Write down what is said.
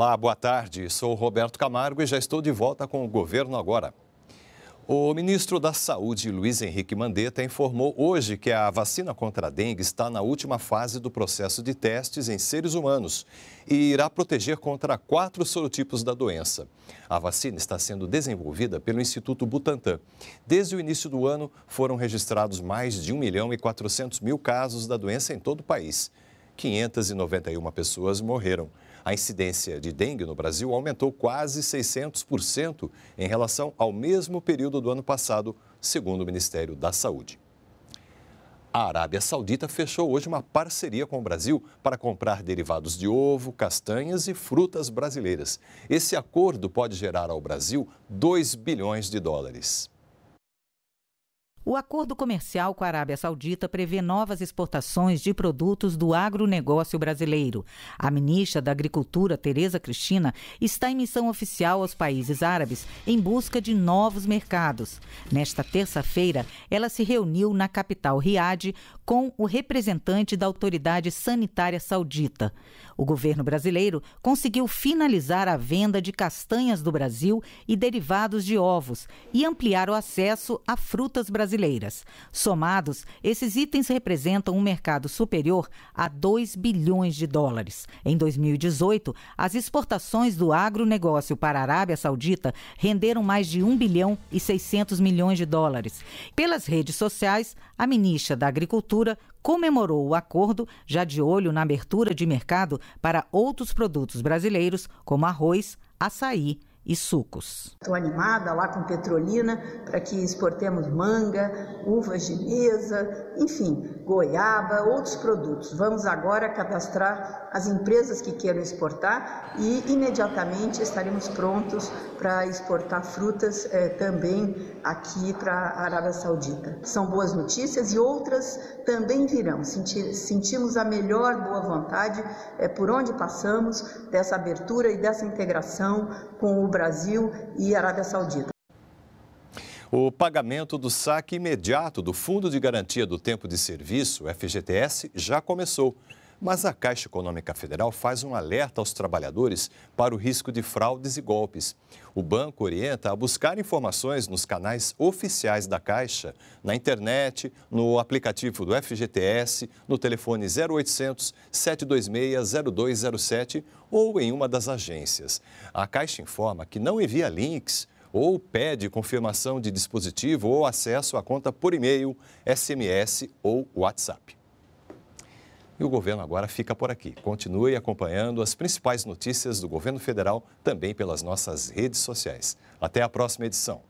Olá, boa tarde. Sou Roberto Camargo e já estou de volta com o governo agora. O ministro da Saúde, Luiz Henrique Mandetta, informou hoje que a vacina contra a dengue está na última fase do processo de testes em seres humanos e irá proteger contra quatro sorotipos da doença. A vacina está sendo desenvolvida pelo Instituto Butantan. Desde o início do ano, foram registrados mais de 1 milhão e 400 mil casos da doença em todo o país. 591 pessoas morreram. A incidência de dengue no Brasil aumentou quase 600% em relação ao mesmo período do ano passado, segundo o Ministério da Saúde. A Arábia Saudita fechou hoje uma parceria com o Brasil para comprar derivados de ovo, castanhas e frutas brasileiras. Esse acordo pode gerar ao Brasil 2 bilhões de dólares. O acordo comercial com a Arábia Saudita prevê novas exportações de produtos do agronegócio brasileiro. A ministra da Agricultura, Tereza Cristina, está em missão oficial aos países árabes em busca de novos mercados. Nesta terça-feira, ela se reuniu na capital Riad com o representante da Autoridade Sanitária Saudita. O governo brasileiro conseguiu finalizar a venda de castanhas do Brasil e derivados de ovos e ampliar o acesso a frutas brasileiras brasileiras. Somados, esses itens representam um mercado superior a 2 bilhões de dólares. Em 2018, as exportações do agronegócio para a Arábia Saudita renderam mais de 1 bilhão e 600 milhões de dólares. Pelas redes sociais, a ministra da Agricultura comemorou o acordo, já de olho na abertura de mercado para outros produtos brasileiros, como arroz, açaí e sucos. Estou animada lá com Petrolina para que exportemos manga, uvas de mesa, enfim, goiaba, outros produtos. Vamos agora cadastrar as empresas que queiram exportar e imediatamente estaremos prontos para exportar frutas eh, também aqui para a Arábia Saudita. São boas notícias e outras também virão. sentimos a melhor boa vontade eh, por onde passamos dessa abertura e dessa integração com o Brasil e a Arábia Saudita. O pagamento do saque imediato do Fundo de Garantia do Tempo de Serviço, FGTS, já começou. Mas a Caixa Econômica Federal faz um alerta aos trabalhadores para o risco de fraudes e golpes. O banco orienta a buscar informações nos canais oficiais da Caixa, na internet, no aplicativo do FGTS, no telefone 0800 726 0207 ou em uma das agências. A Caixa informa que não envia links ou pede confirmação de dispositivo ou acesso à conta por e-mail, SMS ou WhatsApp. E o governo agora fica por aqui. Continue acompanhando as principais notícias do governo federal também pelas nossas redes sociais. Até a próxima edição.